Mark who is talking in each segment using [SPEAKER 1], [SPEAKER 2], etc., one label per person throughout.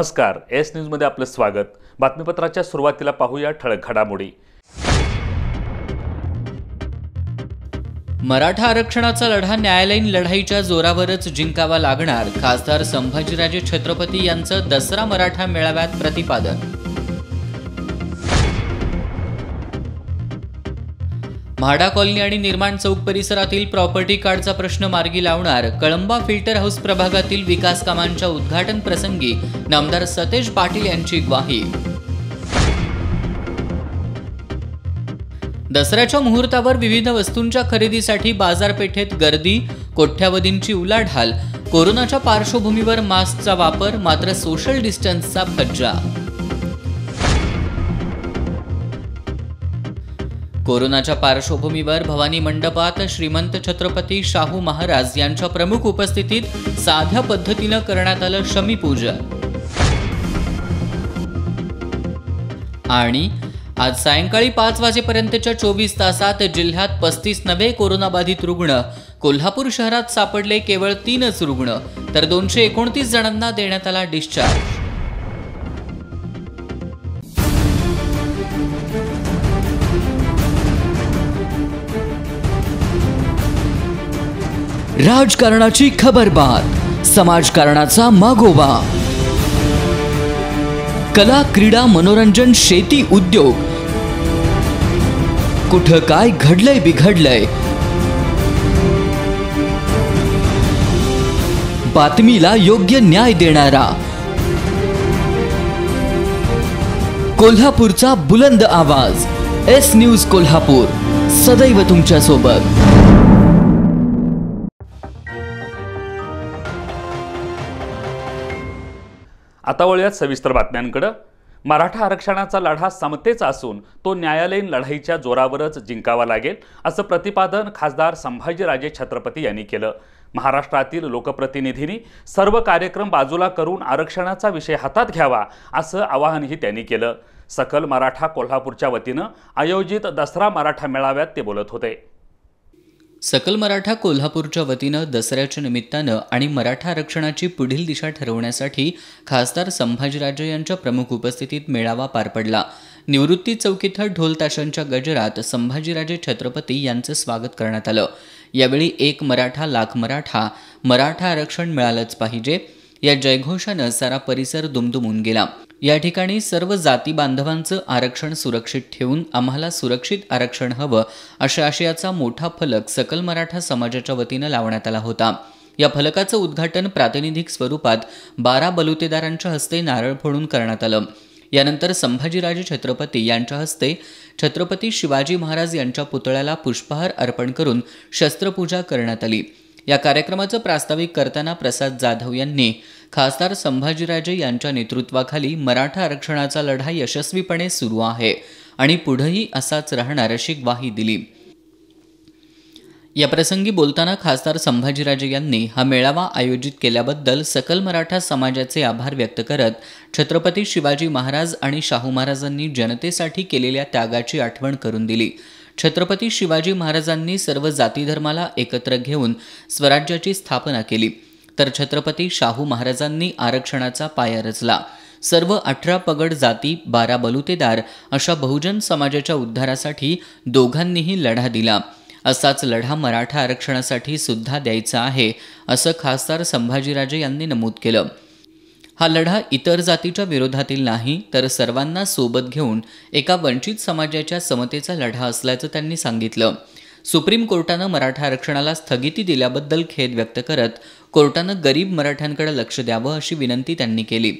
[SPEAKER 1] नमस्कार एस न्यूजमध्ये आपलं स्वागत बातमीपत्राच्या सुरुवातीला पाहूया ठळक घडामोडी
[SPEAKER 2] मराठा आरक्षणाचा लढा न्यायालयीन लढाईच्या जोरावरच जिंकावा लागणार खासदार संभाजीराजे छत्रपती यांचं दसरा मराठा मेळाव्यात प्रतिपादन म्हाडा कॉलनी आणि निर्माण चौक परिसरातील प्रॉपर्टी कार्डचा प्रश्न मार्गी लावणार कळंबा फिल्टर हाऊस प्रभागातील विकास कामांच्या उद्घाटन प्रसंगी नामदार सतेज पाटील यांची ग्वाही दसऱ्याच्या मुहूर्तावर विविध वस्तूंच्या खरेदीसाठी बाजारपेठेत गर्दी कोठ्यावधींची उलाढाल कोरोनाच्या पार्श्वभूमीवर मास्कचा वापर मात्र सोशल डिस्टन्सचा फज्जा कोरोनाच्या पार्श्वभूमीवर भवानी मंडपात श्रीमंत छत्रपती शाहू महाराज यांच्या प्रमुख उपस्थितीत साध्या पद्धतीनं करण्यात आलं शमीपूजन आणि आज सायंकाळी पाच वाजेपर्यंतच्या चोवीस तासात जिल्ह्यात पस्तीस नवे कोरोनाबाधित रुग्ण कोल्हापूर शहरात सापडले केवळ तीनच रुग्ण तर दोनशे एकोणतीस जणांना देण्यात आला डिस्चार्ज
[SPEAKER 3] राजकारणाची खबर खबरबात समाजकारणाचा मागोवा कला क्रीडा मनोरंजन शेती उद्योग कुठं काय घडलंय बिघडलंय बातमीला योग्य न्याय देणारा कोल्हापूरचा बुलंद आवाज एस न्यूज कोल्हापूर सदैव
[SPEAKER 1] तुमच्या सोबत आता वळूयात सविस्तर बातम्यांकडं मराठा आरक्षणाचा लढा समतेचा असून तो न्यायालयीन लढाईच्या जोरावरच जिंकावा लागेल असं प्रतिपादन खासदार संभाजीराजे छत्रपती यांनी केलं महाराष्ट्रातील लोकप्रतिनिधींनी सर्व कार्यक्रम बाजूला करून आरक्षणाचा विषय हातात घ्यावा असं आवाहनही त्यांनी केलं सकल मराठा कोल्हापूरच्या वतीनं आयोजित दसरा मराठा मेळाव्यात ते बोलत होते
[SPEAKER 2] सकल मराठा कोल्हापूरच्या वतीनं दसऱ्याच्या निमित्तानं आणि मराठा आरक्षणाची पुढील दिशा ठरवण्यासाठी खासदार संभाजीराजे यांच्या प्रमुख उपस्थितीत मेळावा पार पडला निवृत्ती चौकीत ढोल ताशांच्या गजरात संभाजीराजे छत्रपती यांचं स्वागत करण्यात आलं यावेळी एक मराठा लाख मराठा मराठा आरक्षण मिळालंच पाहिजे या जयघोषानं सारा परिसर दुमदुमून गेला या ठिकाणी सर्व जाती बांधवांचं आरक्षण सुरक्षित ठेवून आम्हाला सुरक्षित आरक्षण हवं अशा आशयाचा मोठा फलक सकल मराठा समाजाच्या वतीनं लावण्यात आला होता या फलकाचं उद्घाटन प्रातिनिधिक स्वरूपात बारा बलुतेदारांच्या हस्ते नारळ फोडून करण्यात आलं यानंतर संभाजीराजे छत्रपती यांच्या हस्ते छत्रपती शिवाजी महाराज यांच्या पुतळ्याला पुष्पहार अर्पण करून शस्त्रपूजा करण्यात आली या कार्यक्रमाचं प्रास्ताविक करताना प्रसाद जाधव यांनी खासदार संभाजीराजे यांच्या नेतृत्वाखाली मराठा आरक्षणाचा लढा यशस्वीपणे सुरू आहे आणि पुढेही असाच राहणार अशी ग्वाही दिली या प्रसंगी बोलताना खासदार संभाजीराजे यांनी हा मेळावा आयोजित केल्याबद्दल सकल मराठा समाजाचे आभार व्यक्त करत छत्रपती शिवाजी महाराज आणि शाहू महाराजांनी जनतेसाठी केलेल्या त्यागाची आठवण करून दिली छत्रपती शिवाजी महाराजांनी सर्व जातीधर्माला एकत्र घेऊन स्वराज्याची स्थापना केली तर छत्रपती शाहू महाराजांनी आरक्षणाचा पाया रचला सर्व अठरा पगड जाती बारा बलुतेदार अशा बहुजन समाजाच्या उद्धारासाठी दोघांनीही लढा दिला असाच लढा मराठा आरक्षणासाठी सुद्धा द्यायचा आहे असं खासदार संभाजीराजे यांनी नमूद केलं हा लढा इतर जातीच्या विरोधातील नाही तर सर्वांना सोबत घेऊन एका वंचित समाजाच्या समतेचा लढा असल्याचं त्यांनी सांगितलं सुप्रीम कोर्टानं मराठा आरक्षणाला स्थगिती दिल्याबद्दल खेद व्यक्त करत कोर्टानं गरीब मराठ्यांकडे लक्ष द्यावं अशी विनंती त्यांनी केली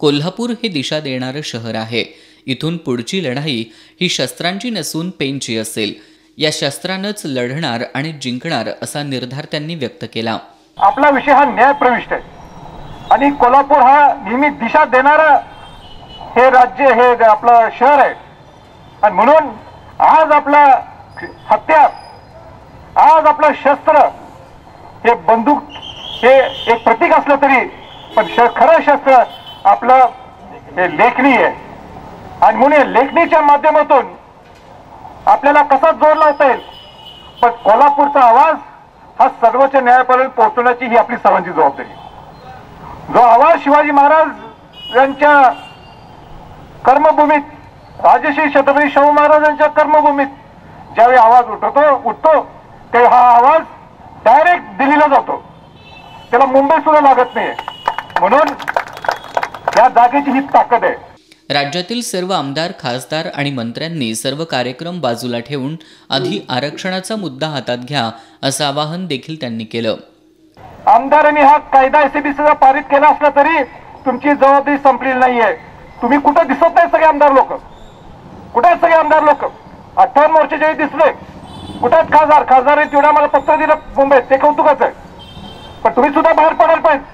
[SPEAKER 2] कोल्हापूर हे दिशा देणारं शहर आहे इथून पुढची लढाई ही शस्त्रांची नसून पेनची असेल या शस्त्रानंच लढणार आणि जिंकणार असा निर्धार त्यांनी व्यक्त केला
[SPEAKER 4] आपला विषय हा न्याय प्रविष्ट आहे आणि कोल्हापूर हा नेहमी दिशा देणारा हे राज्य हे आपलं शहर आहे आणि म्हणून आज आपला हत्या आज आपलं शस्त्र हे बंदूक हे एक प्रतीक असलं तरी पण श खरं शस्त्र आपलं हे लेखणी आहे आणि म्हणून या लेखणीच्या माध्यमातून आपल्याला कसा जोर लावता येईल पण कोल्हापूरचा आवाज हा सर्वोच्च न्यायालयापर्यंत पोहोचवण्याची ही आपली सर्वांची जबाबदारी जो आवाज शिवाजी महाराज यांच्या कर्मभूमीत राजश्री छत्रपती शाहू महाराजांच्या कर्मभूमीत ज्यावेळी आवाज उठवतो उठतो तेव्हा हा आवाज डायरेक्ट दिल्लीला जातो त्याला मुंबई सुद्धा लागत नाही म्हणून या जागेची ही ताकद आहे
[SPEAKER 2] राज्यातील सर्व आमदार खासदार आणि मंत्र्यांनी सर्व कार्यक्रम बाजूला ठेवून आधी आरक्षणाचा मुद्दा हातात घ्या असं आवाहन देखील त्यांनी केलं
[SPEAKER 4] आमदारांनी हा कायदा एसीबीसीचा पारित केला असला तरी तुमची जबाबदारी संपलेली नाहीये तुम्ही कुठं दिसत नाही सगळे आमदार लोक कुठे सगळे आमदार लोक अठ्ठावन्न वर्ष जे दिसले कुठे खासदार खासदार तेवढा मला पत्र दिलं मुंबईत ते कौतुकाच आहे पण तुम्ही सुद्धा बाहेर पडायला पाहिजे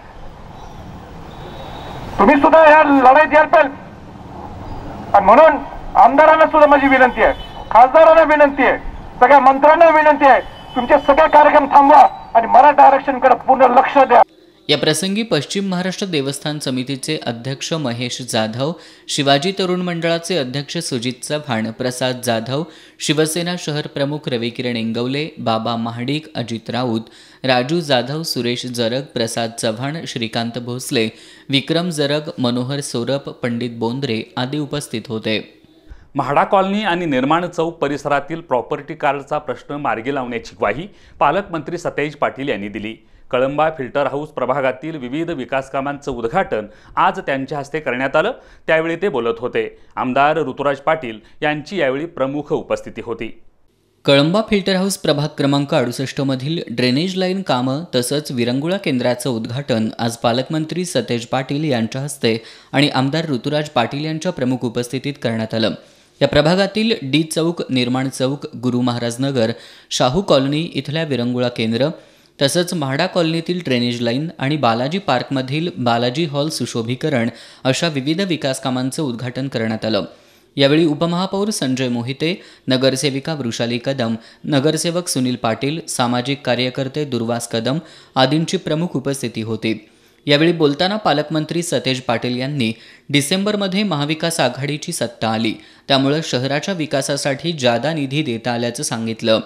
[SPEAKER 4] तुम्ही सुद्धा ह्या लढाईत यायला पाहिजे आणि म्हणून आमदारांना सुद्धा माझी विनंती आहे खासदारांना विनंती आहे सगळ्या मंत्र्यांना विनंती आहे तुमचे सगळे कार्यक्रम थांबवा आणि मराठा आरक्षणकडे पूर्ण लक्ष द्या
[SPEAKER 5] या
[SPEAKER 2] प्रसंगी पश्चिम महाराष्ट्र देवस्थान समितीचे अध्यक्ष महेश जाधव शिवाजी तरुण मंडळाचे अध्यक्ष सुजित चव्हाण प्रसाद जाधव शिवसेना शहर प्रमुख रविकिरण इंगवले बाबा महाडिक अजित राऊत राजू जाधव सुरेश जरग प्रसाद चव्हाण श्रीकांत भोसले विक्रम जरग मनोहर सोरप पंडित बोंद्रे आदी उपस्थित
[SPEAKER 1] होते म्हाडा कॉलनी आणि निर्माण चौक परिसरातील प्रॉपर्टी कार्डचा प्रश्न मार्गी लावण्याची ग्वाही पालकमंत्री सतेज पाटील यांनी दिली कळंबा फिल्टर हाऊस प्रभागातील विविध विकासकामांचं उद्घाटन आज त्यांच्या हस्ते करण्यात आलं त्यावेळी ते बोलत होते आमदार ऋतुराज पाटील यांची यावेळी प्रमुख उपस्थिती होती
[SPEAKER 2] कळंबा फिल्टर हाऊस प्रभाग क्रमांक अडुसष्टमधील ड्रेनेज लाईन कामं तसंच विरंगुळा केंद्राचं उद्घाटन आज पालकमंत्री सतेज पाटील यांच्या हस्ते आणि आमदार ऋतुराज पाटील यांच्या प्रमुख उपस्थितीत करण्यात आलं या प्रभागातील डी चौक निर्माण चौक गुरु महाराज नगर शाहू कॉलनी इथल्या विरंगुळा केंद्र तसंच म्हाडा कॉलनीतील ड्रेनेज लाईन आणि बालाजी पार्कमधील बालाजी हॉल सुशोभीकरण अशा विविध विकासकामांचं उद्घाटन करण्यात आलं यावेळी उपमहापौर संजय मोहिते नगरसेविका वृषाली कदम नगरसेवक सुनील पाटील सामाजिक कार्यकर्ते दुर्वास कदम आदींची प्रमुख उपस्थिती होती यावेळी बोलताना पालकमंत्री सतेज पाटील यांनी डिसेंबरमध्ये महाविकास आघाडीची सत्ता आली त्यामुळे शहराच्या विकासासाठी जादा निधी देता आल्याचं सांगितलं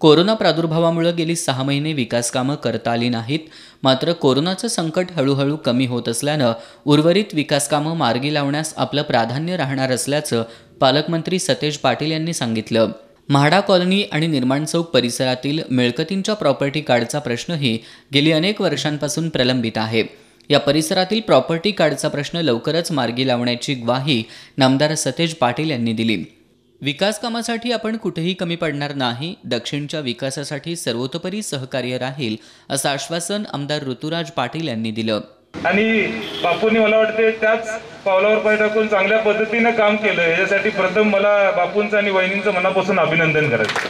[SPEAKER 2] कोरोना प्रादुर्भावामुळे गेली सहा महिने विकासकामं करता आली नाहीत मात्र कोरोनाचं संकट हळूहळू कमी होत असल्यानं उर्वरित विकासकामं मार्गी लावण्यास आपलं प्राधान्य राहणार असल्याचं पालकमंत्री सतेज पाटील यांनी सांगितलं म्हाडा कॉलनी आणि निर्माण चौक परिसरातील मिळकतींच्या प्रॉपर्टी कार्डचा प्रश्नही गेली अनेक वर्षांपासून प्रलंबित आहे या परिसरातील प्रॉपर्टी कार्डचा प्रश्न लवकरच मार्गी लावण्याची ग्वाही नामदार सतेज पाटील यांनी दिली विकास कामासाठी आपण कुठेही कमी पडणार नाही दक्षिणच्या विकासासाठी सर्वतोपरी सहकार्य राहील असं आश्वासन आमदार ऋतुराज पाटील यांनी
[SPEAKER 6] दिलं आणि बापूंनी मला वाटते त्याच पावलावर पाय टाकून चांगल्या पद्धतीनं काम केलं यासाठी प्रथम मला बापूंचं आणि वहिनींचं मनापासून अभिनंदन करायचं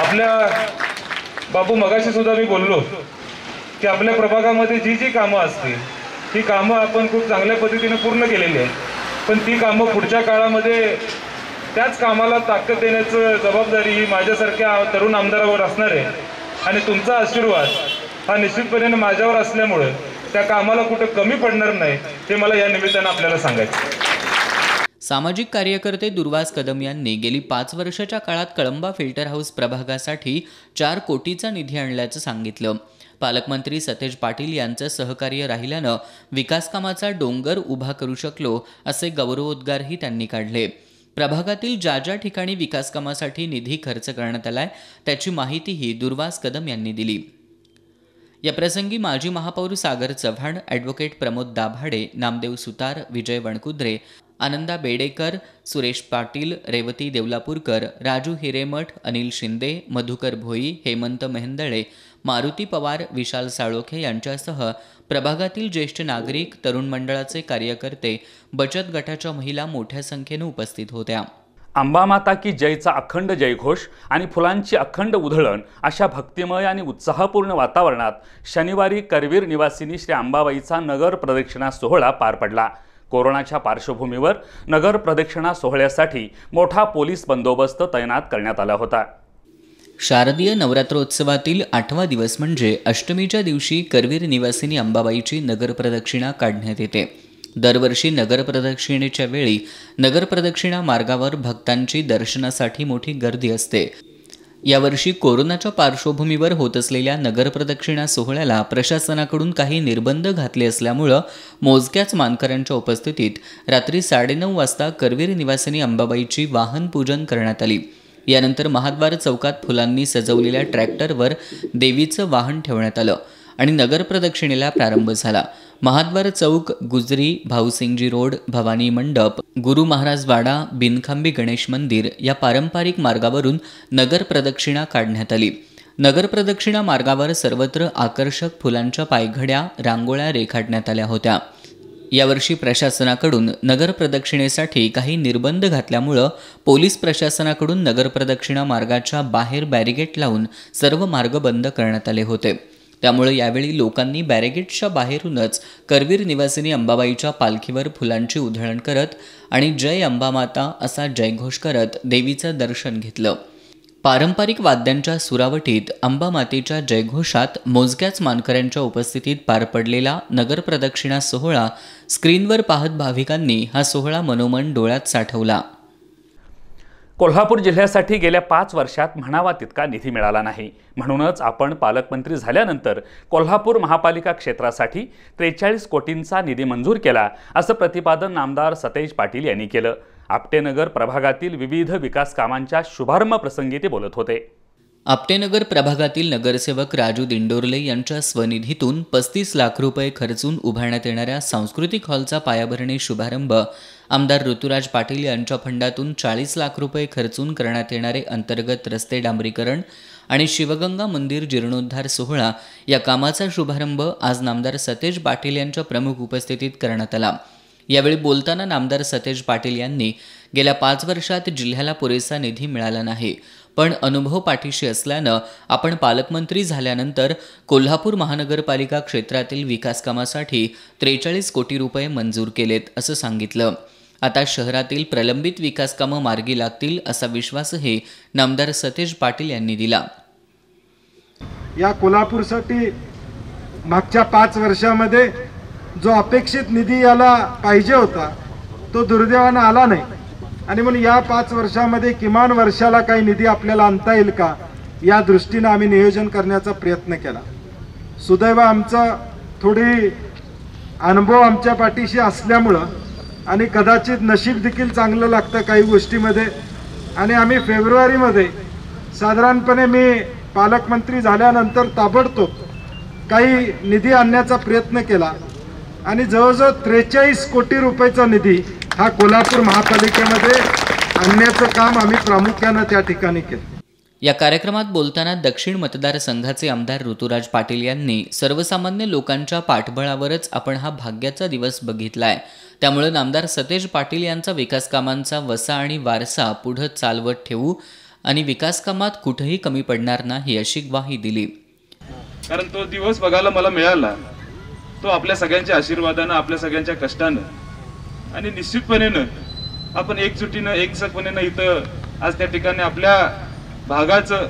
[SPEAKER 6] आपल्या बापू मगाशी सुद्धा मी बोललो की आपल्या प्रभागामध्ये जी जी कामं असतील ती कामं आपण खूप चांगल्या पद्धतीने पूर्ण केलेली आहेत पण ती कामं पुढच्या काळामध्ये त्याच कामाला ताकद देण्याचं जबाबदारी ही माझ्यासारख्या तरुण आमदारावर असणार आहे आणि तुमचा आशीर्वाद हा निश्चितपणे माझ्यावर असल्यामुळं त्या कामाला कुठं कमी पडणार नाही ते मला या निमित्तानं आपल्याला सांगायचं
[SPEAKER 2] सामाजिक कार्यकर्ते दुर्वास कदम यांनी गेली पाच वर्षाच्या काळात कळंबा फिल्टर हाऊस प्रभागासाठी चार कोटीचा निधी आणल्याचं सांगितलं पालकमंत्री सतेज पाटील यांचं सहकार्य राहिल्यानं विकासकामाचा डोंगर उभा करू शकलो असे गौरवोद्गारही त्यांनी काढले प्रभागातील ज्या ज्या ठिकाणी विकासकामासाठी निधी खर्च करण्यात आलाय त्याची माहितीही दुर्वास कदम यांनी दिली या प्रसंगी माजी महापौर सागर चव्हाण ॲडव्होकेट प्रमोद दाभाडे नामदेव सुतार विजय वणकुद्रे आनंदा बेडेकर सुरेश पाटील रेवती देवलापूरकर राजू हिरेमठ अनिल शिंदे मधुकर भोई हेमंत मेहंदळे मारुती पवार विशाल साळोखे यांच्यासह प्रभागातील ज्येष्ठ नागरिक तरुण मंडळाचे कार्यकर्ते बचत
[SPEAKER 1] गटाच्या महिला मोठ्या संख्येनं उपस्थित होत्या अंबामाता की जयचा अखंड जयघोष आणि फुलांची अखंड उधळण अशा भक्तिमय आणि उत्साहपूर्ण वातावरणात शनिवारी करवीर निवासिनी श्री अंबाबाईचा नगर प्रदक्षिणा सोहळा पार पडला कोरोनाच्या पार्श्वभूमीवर नगर प्रदक्षिणा सोहळ्यासाठी मोठा पोलीस बंदोबस्त तैनात करण्यात आला होता
[SPEAKER 2] शारदीय नवरात्रोत्सवातील आठवा दिवस म्हणजे अष्टमीच्या दिवशी करवीर निवासिनी अंबाबाईची नगरप्रदक्षिणा काढण्यात येते दरवर्षी नगरप्रदक्षिणेच्या वेळी नगरप्रदक्षिणा मार्गावर भक्तांची दर्शनासाठी मोठी गर्दी असते यावर्षी कोरोनाच्या पार्श्वभूमीवर होत असलेल्या नगरप्रदक्षिणा सोहळ्याला प्रशासनाकडून काही निर्बंध घातले असल्यामुळं मोजक्याच मानकऱ्यांच्या उपस्थितीत रात्री साडेनऊ वाजता करवीर निवासिनी अंबाबाईची वाहन पूजन करण्यात आली यानंतर महाद्वार चौकात फुलांनी सजवलेल्या ट्रॅक्टरवर देवीचं वाहन ठेवण्यात आलं आणि नगरप्रदक्षिणेला प्रारंभ झाला महाद्वार चौक गुजरी भाऊसिंगजी रोड भवानी मंडप गुरु वाडा बिनखांबी गणेश मंदिर या पारंपरिक मार्गावरून नगर प्रदक्षिणा काढण्यात आली नगर प्रदक्षिणा मार्गावर सर्वत्र आकर्षक फुलांच्या पायघड्या रांगोळ्या रेखाटण्यात आल्या होत्या यावर्षी प्रशासनाकडून नगर प्रदक्षिणेसाठी काही निर्बंध घातल्यामुळं पोलीस प्रशासनाकडून नगर प्रदक्षिणा मार्गाच्या बाहेर बॅरिगेट लावून सर्व मार्ग बंद करण्यात आले होते त्यामुळे यावेळी लोकांनी बॅरेगेटच्या बाहेरूनच करवीर निवासिनी अंबाबाईच्या पालखीवर फुलांची उधळण करत आणि जय अंबामाता असा जयघोष करत देवीचं दर्शन घेतलं पारंपरिक वाद्यांच्या सुरावटीत अंबामातेच्या जयघोषात मोजक्याच मानकऱ्यांच्या उपस्थितीत पार पडलेला नगरप्रदक्षिणा सोहळा स्क्रीनवर पाहत भाविकांनी हा सोहळा मनोमन डोळ्यात साठवला
[SPEAKER 1] कोल्हापूर जिल्ह्यासाठी गेल्या पाच वर्षात म्हणावा तितका निधी मिळाला नाही म्हणूनच आपण पालकमंत्री झाल्यानंतर कोल्हापूर महापालिका क्षेत्रासाठी त्रेचाळीस कोटींचा निधी मंजूर केला असं प्रतिपादन आमदार सतेज पाटील यांनी केलं आपटेनगर प्रभागातील विविध विकास कामांच्या शुभारंभ प्रसंगी ते बोलत होते
[SPEAKER 2] आपटेनगर प्रभागातील नगरसेवक राजू दिंडोरले यांच्या स्वनिधीतून पस्तीस लाख रुपये खर्चून उभारण्यात येणाऱ्या सांस्कृतिक हॉलचा पायाभरणी शुभारंभ आमदार ऋतुराज पाटील यांच्या फंडातून चाळीस लाख रुपये खर्चून करण्यात येणारे अंतर्गत रस्ते डांबरीकरण आणि शिवगंगा मंदिर जीर्णोद्धार सोहळा या कामाचा शुभारंभ आज नामदार सतेज पाटील यांच्या प्रमुख उपस्थितीत करण्यात आला यावेळी बोलताना नामदार सतेज पाटील यांनी गेल्या पाच वर्षात जिल्ह्याला पुरेसा निधी मिळाला नाही पण अनुभव पाठीशी असल्यानं आपण पालकमंत्री झाल्यानंतर कोल्हापूर महानगरपालिका क्षेत्रातील विकासकामासाठी त्रेचाळीस कोटी रुपये मंजूर केलेत असं सांगितलं आता शहरातील प्रलंबित विकासकामं मार्गी लागतील असा विश्वासही नामदार सतेज पाटील यांनी दिला
[SPEAKER 5] या कोल्हापूरसाठी मागच्या पाच वर्षामध्ये जो अपेक्षित निधी याला पाहिजे होता तो दुर्दैवानं आला नाही आणि म्हणून या पाच वर्षामध्ये किमान वर्षाला काही निधी आपल्याला आणता येईल का या दृष्टीनं आम्ही नियोजन करण्याचा प्रयत्न केला सुदैव आमचा थोडी अनुभव आमच्या पाठीशी असल्यामुळं आणि कदाचित नशीब देखील चांगलं लागतं काही गोष्टीमध्ये आणि आम्ही फेब्रुवारीमध्ये साधारणपणे मी पालकमंत्री झाल्यानंतर ताबडतोब काही निधी आणण्याचा प्रयत्न केला आणि जवळजवळ त्रेचाळीस कोटी रुपयाचा निधी हा कोल्हापूर महापालिकेमध्ये आणण्याचं काम आम्ही प्रामुख्यानं त्या ठिकाणी केलं
[SPEAKER 2] या कार्यक्रमात बोलताना दक्षिण मतदारसंघाचे आमदार ऋतुराज पाटील यांनी सर्वसामान्य लोकांच्या पाठबळावरच आपण हा भाग्याचा दिवस बघितला आहे त्यामुळे आमदार सतेज पाटील यांचा विकासकामांचा वसा आणि वारसा पुढं चालवत ठेवू आणि विकासकामात कुठेही कमी पडणार नाही अशी ग्वाही दिली
[SPEAKER 6] कारण तो दिवस बघायला मला मिळाला तो आपल्या सगळ्यांच्या आशीर्वादानं आपल्या सगळ्यांच्या कष्टानं आणि निश्चितपणे आपण एकजुटीनं एकसकपणेनं इथं आज त्या ठिकाणी आपल्या भागाचं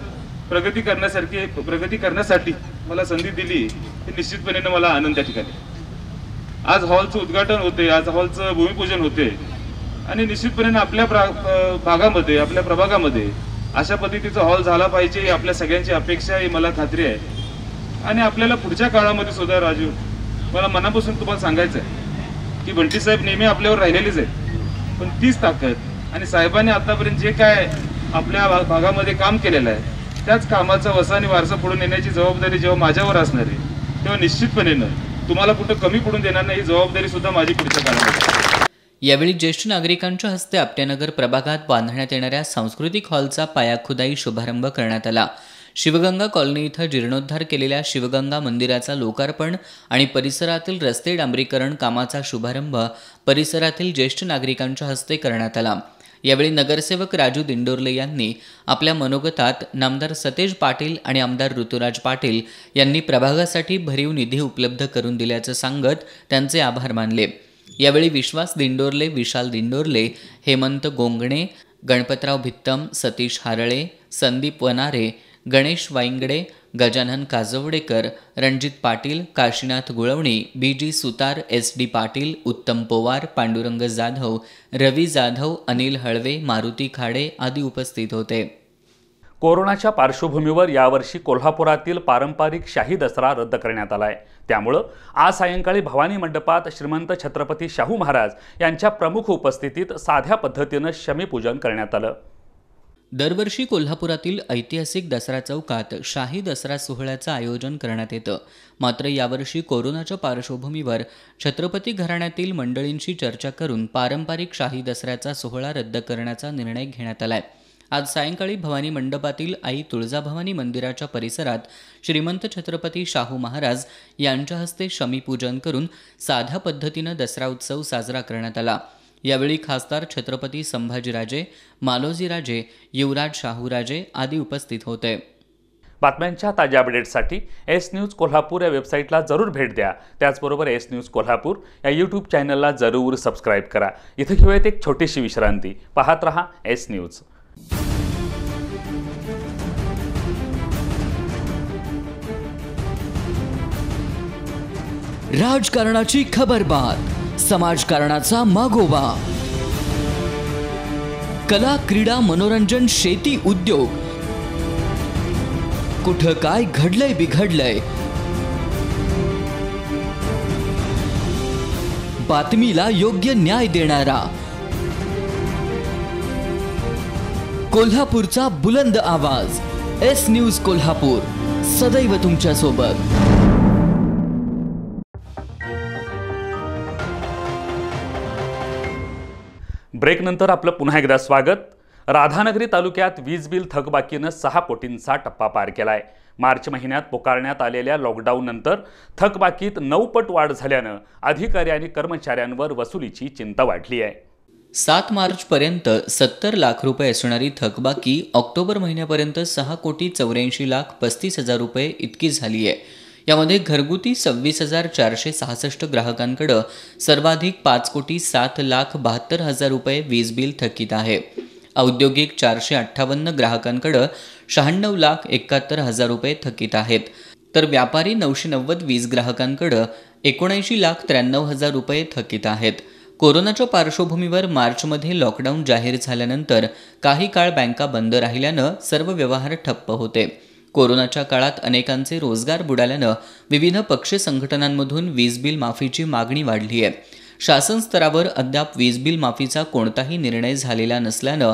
[SPEAKER 6] प्रगती करण्यासारखी प्रगती करण्यासाठी मला संधी दिली हे निश्चितपणे मला आनंद त्या ठिकाणी आज हॉलचं उद्घाटन होते आज हॉलचं भूमिपूजन होते आणि निश्चितपणे आपल्या भागामध्ये आपल्या प्रभागामध्ये अशा पद्धतीचा हॉल झाला पाहिजे ही आपल्या सगळ्यांची अपेक्षा ही मला खात्री आहे आणि आपल्याला पुढच्या काळामध्ये सुद्धा राजू मला मनापासून तुम्हाला सांगायचं आहे की बंटी साहेब नेहमी आपल्यावर राहिलेलीच आहेत पण तीच ताकद आणि साहेबांनी आतापर्यंत जे काय आपल्या भागामध्ये काम केलेलं आहे त्याच कामाचा वसा आणि वारसा पुढून नेण्याची जबाबदारी जेव्हा माझ्यावर असणार आहे तेव्हा न तुम्हाला कुठं कमी पडून देणार नाही ही जबाबदारी सुद्धा माझी पुढच्या काळात
[SPEAKER 2] यावेळी ज्येष्ठ नागरिकांच्या हस्ते आपट्यानगर प्रभागात बांधण्यात येणाऱ्या सांस्कृतिक हॉलचा पायाखुदाई शुभारंभ करण्यात आला शिवगंगा कॉलनी इथं जीर्णोद्धार केलेल्या शिवगंगा मंदिराचा लोकार्पण आणि परिसरातील रस्ते डांबरीकरण कामाचा शुभारंभ परिसरातील ज्येष्ठ नागरिकांच्या हस्ते करण्यात आला यावेळी नगरसेवक राजू दिंडोरले यांनी आपल्या मनोगतात नामदार सतेज पाटील आणि आमदार ऋतुराज पाटील यांनी प्रभागासाठी भरीव निधी उपलब्ध करून दिल्याचं सांगत त्यांचे आभार मानले यावेळी Vishwas Dindorle Vishal Dindorle Hemant Gongane Ganpatrao Bhittam Satish Harale Sandeep Wanare Ganesh Waingade Gajanan Kajwadekar Ranjit Patil Kashinath Gulvani B G Sutar S D Patil Uttam Powar Pandurang Jadhav
[SPEAKER 1] रवी जाधव अनिल हळवे मारुती खाडे आदी उपस्थित होते कोरोनाच्या पार्श्वभूमीवर यावर्षी कोल्हापुरातील पारंपरिक शाही दसरा रद्द करण्यात आला आहे त्यामुळं आज सायंकाळी भवानी मंडपात श्रीमंत छत्रपती शाहू महाराज यांच्या प्रमुख उपस्थितीत साध्या पद्धतीनं शमीपूजन करण्यात आलं दरवर्षी कोल्हापुरातील
[SPEAKER 2] ऐतिहासिक दसरा चौकात शाही दसरा सोहळ्याचं आयोजन करण्यात येतं मात्र यावर्षी कोरोनाच्या पार्श्वभूमीवर छत्रपती घराण्यातील मंडळींशी चर्चा करून पारंपरिक शाही दसऱ्याचा सोहळा रद्द करण्याचा निर्णय घेण्यात आला आहे आज सायंकाळी भवानी मंडपातील आई तुळजाभवानी मंदिराच्या परिसरात श्रीमंत छत्रपती शाहू महाराज यांच्या हस्ते शमीपूजन करून साध्या पद्धतीनं दसरा उत्सव साजरा करण्यात आला यावेळी खासदार छत्रपती संभाजीराजे मालोजीराजे युवराज शाहूराजे आदी
[SPEAKER 1] उपस्थित होते बातम्यांच्या ताज्या अपडेट्ससाठी एस न्यूज कोल्हापूर या वेबसाईटला जरूर भेट द्या त्याचबरोबर एस न्यूज कोल्हापूर या यूट्यूब चॅनलला जरूर सबस्क्राईब करा इथं घेऊयात एक छोटीशी विश्रांती पाहत रहा एस न्यूज
[SPEAKER 3] राजकारणाची बात समाजकारणाचा मागोवा कला क्रीडा मनोरंजन शेती उद्योग कुठं काय घडलंय बिघडलंय बातमीला योग्य न्याय देणारा कोल्हापूरचा बुलंद आवाज एस न्यूज कोल्हापूर सदैव तुमच्या सोबत
[SPEAKER 1] ब्रेकनंतर आपलं पुन्हा एकदा स्वागत राधानगरी तालुक्यात वीज बिल थकबाकीनं सहा कोटींचा टप्पा पार केला आहे मार्च महिन्यात पुकारण्यात आलेल्या लॉकडाऊननंतर थकबाकीत नऊपट वाढ झाल्यानं अधिकारी आणि कर्मचाऱ्यांवर वसुलीची चिंता वाढली आहे
[SPEAKER 2] सात मार्चपर्यंत सत्तर लाख रुपये असणारी थकबाकी ऑक्टोबर महिन्यापर्यंत सहा कोटी चौऱ्याऐंशी लाख पस्तीस हजार रुपये इतकी झाली आहे यामध्ये घरगुती सव्वीस हजार चारशे सहासष्ट ग्राहकांकडं सर्वाधिक पाच कोटी सात लाख बहात्तर हजार रुपये वीज बिल थकीत आहे औद्योगिक चारशे अठ्ठावन्न ग्राहकांकडं शहाण्णव लाख एकाहत्तर हजार रुपये थकीत आहेत तर व्यापारी नऊशे नव्वद वीज ग्राहकांकडं एकोणऐंशी लाख त्र्याण्णव हजार रुपये थकीत आहेत कोरोनाच्या पार्श्वभूमीवर मार्चमध्ये लॉकडाऊन जाहीर झाल्यानंतर काही काळ बँका बंद राहिल्यानं सर्व व्यवहार ठप्प होते कोरोनाच्या काळात अनेकांचे रोजगार बुडाल्यानं विविध पक्ष संघटनांमधून वीज बिल माफीची मागणी वाढली आहे शासन स्तरावर अद्याप वीज बिल माफीचा कोणताही निर्णय झालेला नसल्यानं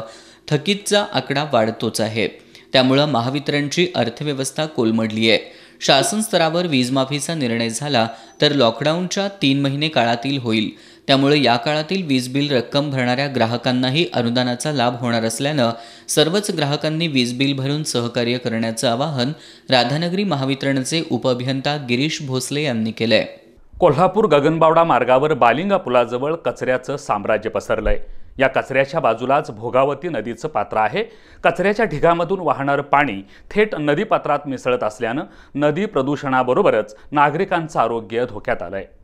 [SPEAKER 2] थकीतचा आकडा वाढतोच आहे त्यामुळं महावितरणची अर्थव्यवस्था कोलमडली आहे शासन स्तरावर वीज माफीचा निर्णय झाला तर लॉकडाऊनच्या तीन महिने काळातील होईल त्यामुळे या काळातील वीज बिल रक्कम भरणाऱ्या ग्राहकांनाही अनुदानाचा लाभ होणार असल्यानं सर्वच ग्राहकांनी वीज बिल भरून
[SPEAKER 1] सहकार्य करण्याचं आवाहन राधानगरी महावितरणचे उपअभियंता गिरीश भोसले यांनी केलंय कोल्हापूर गगनबावडा मार्गावर बालिंगा पुलाजवळ कचऱ्याचं साम्राज्य पसरलंय या कचऱ्याच्या बाजूलाच भोगावती नदीचं पात्र आहे कचऱ्याच्या ढिगामधून वाहणारं पाणी थेट नदीपात्रात मिसळत असल्यानं नदी प्रदूषणाबरोबरच नागरिकांचं आरोग्य धोक्यात आलं आहे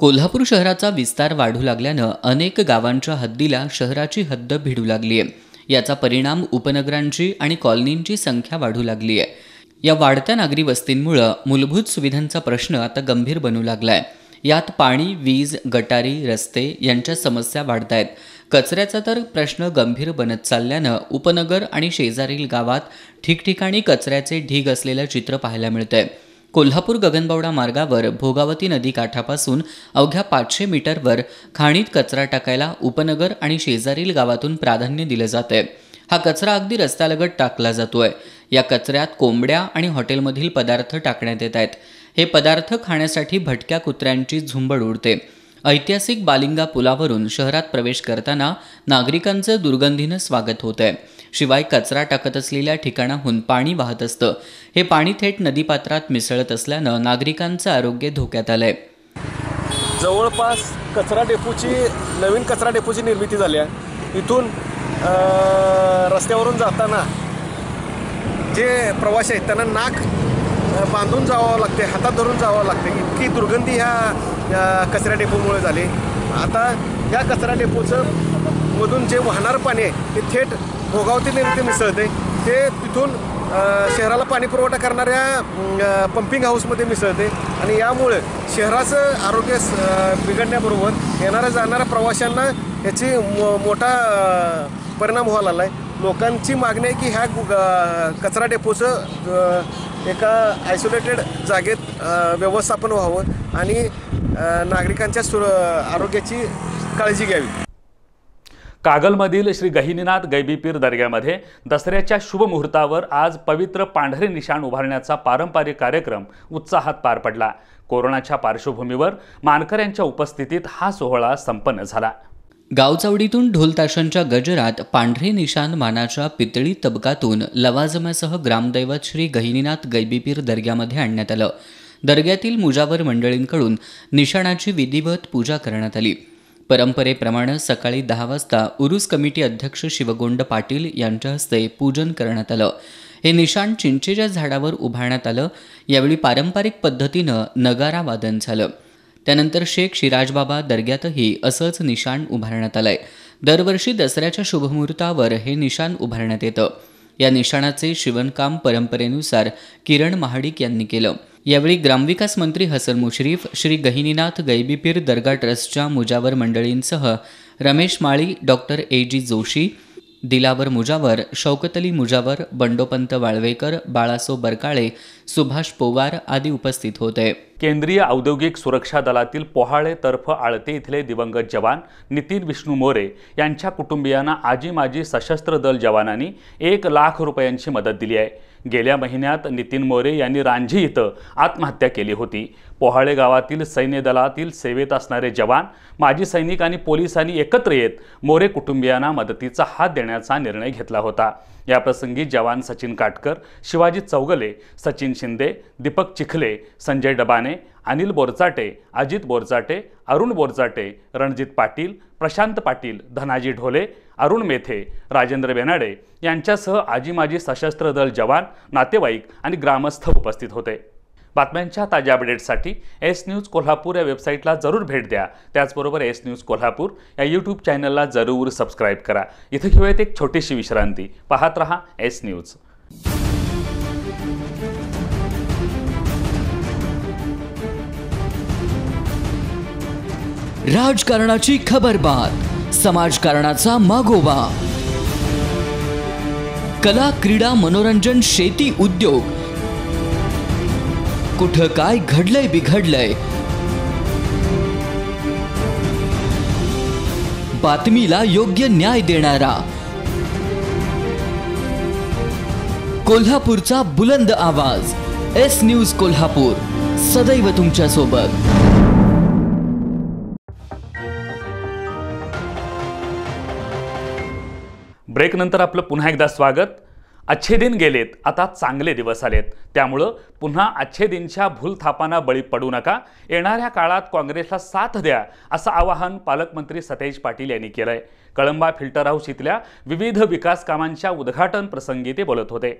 [SPEAKER 2] कोल्हापूर शहराचा विस्तार वाढू लागल्यानं अनेक गावांच्या हद्दीला शहराची हद्द भिडू लागली आहे याचा परिणाम उपनगरांची आणि कॉलनींची संख्या वाढू लागली आहे या वाढत्या नागरी वस्तींमुळं मूलभूत सुविधांचा प्रश्न आता गंभीर बनू लागला यात पाणी वीज गटारी रस्ते यांच्या समस्या वाढत आहेत कचऱ्याचा तर प्रश्न गंभीर बनत चालल्यानं उपनगर आणि शेजारील गावात ठिकठिकाणी कचऱ्याचे ढीग असलेलं चित्र पाहायला मिळतं आहे कोल्हापूर गगनबावडा मार्गावर भोगावती नदी काठापासून अवघ्या पाचशे मीटरवर खाणीत कचरा टाकायला उपनगर आणि शेजारील गावातून प्राधान्य दिलं जात आहे हा कचरा अगदी रस्त्यालगत टाकला जातोय या कचऱ्यात कोंबड्या आणि हॉटेलमधील पदार्थ टाकण्यात येत आहेत हे पदार्थ खाण्यासाठी भटक्या कुत्र्यांची झुंबड उडते ऐतिहासिक बालिंगा पुलावरून शहरात प्रवेश करताना नागरिकांचं दुर्गंधीनं स्वागत होत आहे शिवाय कचरा टाकत असलेल्या ठिकाणाहून पाणी वाहत असतं हे पाणी थेट नदीपात्रात मिसळत असल्यानं नागरिकांचं आरोग्य धोक्यात आलंय
[SPEAKER 5] जवळपास कचरा डेपूची नवीन कचरा डेपूची निर्मिती झाली आहे इथून रस्त्यावरून जाताना जे प्रवासी आहेत त्यांना नाक बांधून जावं लागते हातात धरून जावं लागते इतकी दुर्गंधी ह्या कचरा डेपोमुळे झाली आता या कचरा डेपोचं मधून जे वाहणारं पाणी आहे ते थेट भोगावती नदीत मिसळते ते तिथून शहराला पाणी पुरवठा करणाऱ्या पंपिंग हाऊसमध्ये मिसळते आणि यामुळे शहराचं आरोग्य बिघडण्याबरोबर येणाऱ्या जाणाऱ्या प्रवाशांना याची मो मोठा परिणाम व्हायला लागला आहे लोकांची मागणी आहे की ह्या कचरा डेपोचं एका आयसोलेटेड जागेत व्यवस्थापन व्हावं आणि नागरिकांच्या सुर आरोग्याची काळजी घ्यावी
[SPEAKER 1] कागलमधील श्री गहिनीनाथ गैबीपीर दर्ग्यामध्ये दसऱ्याच्या शुभ मुहूर्तावर आज पवित्र पांढरे निशाण उभारण्याचा पारंपरिक कार्यक्रम उत्साहात पार पडला कोरोनाच्या पार्श्वभूमीवर मानकऱ्यांच्या उपस्थितीत हा सोहळा संपन्न झाला
[SPEAKER 2] गावचावडीतून ढोलताशांच्या गजरात पांढरे निशान मानाच्या पितळी तबकातून लवाजम्यासह ग्रामदैवत श्री गहिनीनाथ गैबीपीर दर्ग्यामध्ये आणण्यात आलं दर्ग्यातील मुजावर मंडळींकडून निशाणाची विधिवत पूजा करण्यात आली परंपरेप्रमाणे सकाळी दहा वाजता उरुस कमिटी अध्यक्ष शिवगोंड पाटील यांच्या हस्ते पूजन करण्यात आलं हे निशाण चिंचेच्या झाडावर उभारण्यात आलं यावेळी पारंपरिक पद्धतीनं वादन झालं त्यानंतर शेख शिराजबाबा दर्ग्यातही असंच निशाण उभारण्यात आलं आहे दरवर्षी दसऱ्याच्या शुभमुहूर्तावर हे निशाण उभारण्यात येतं या निशाणाचे शिवणकाम परंपरेनुसार किरण महाडिक यांनी केलं यावेळी ग्रामविकास मंत्री हसन मुश्रीफ श्री गहिनीनाथ गैबीपीर दर्गा ट्रस्टच्या मुजावर मंडळींसह Ramesh Mali doctor A G Joshi Dilawar Mujawar Shaukatali Mujawar Bandopant Walvekar Balaso Barkale Subhash Powar आदी उपस्थित होते
[SPEAKER 1] केंद्रीय औद्योगिक सुरक्षा दलातील पोहाळे तर्फ आळते इथले दिवंगत जवान नितीन विष्णू मोरे यांच्या कुटुंबियांना आजी माजी सशस्त्र दल जवानांनी एक लाख रुपयांची मदत दिली आहे गेल्या महिन्यात नितीन मोरे यांनी रांझी इथं आत्महत्या केली होती पोहाळे गावातील सैन्य दलातील सेवेत असणारे जवान माजी सैनिक आणि पोलिसांनी एकत्र येत मोरे कुटुंबियांना मदतीचा हात देण्याचा निर्णय घेतला होता याप्रसंगी जवान सचिन काटकर शिवाजी चौगले सचिन शिंदे दीपक चिखले संजय डबाने अनिल बोरचाटे अजित बोरचाटे अरुण बोरचाटे रणजित पाटील प्रशांत पाटील धनाजी ढोले अरुण मेथे राजेंद्र बेनाडे यांच्यासह आजी माजी सशस्त्र दल जवान नातेवाईक आणि ग्रामस्थ उपस्थित होते बातम्यांच्या ताज्या अपडेट्ससाठी एस न्यूज कोल्हापूर या वेबसाईटला जरूर भेट द्या त्याचबरोबर एस न्यूज कोल्हापूर या यूट्यूब चॅनलला जरूर सबस्क्राईब करा इथं घेऊयात एक छोटीशी विश्रांती पाहत रहा एस न्यूज
[SPEAKER 3] राजकारणाची खबरबात समाजकारणाचा मागोवा कला क्रीडा मनोरंजन शेती उद्योग कुठं काय घडलंय बिघडलंय बातमीला योग्य न्याय देणारा कोल्हापूरचा बुलंद आवाज एस न्यूज कोल्हापूर सदैव तुमच्या सोबत
[SPEAKER 1] ब्रेकनंतर आपलं पुन्हा एकदा स्वागत अच्छे दिन गेलेत आता चांगले दिवस आलेत त्यामुळं पुन्हा अच्छे दिनच्या भूलथापांना बळी पडू नका येणाऱ्या काळात काँग्रेसला साथ द्या असं आवाहन पालकमंत्री सतेज पाटील यांनी केलं आहे कळंबा फिल्टर हाऊस इथल्या विविध विकास कामांच्या उद्घाटन प्रसंगी ते बोलत होते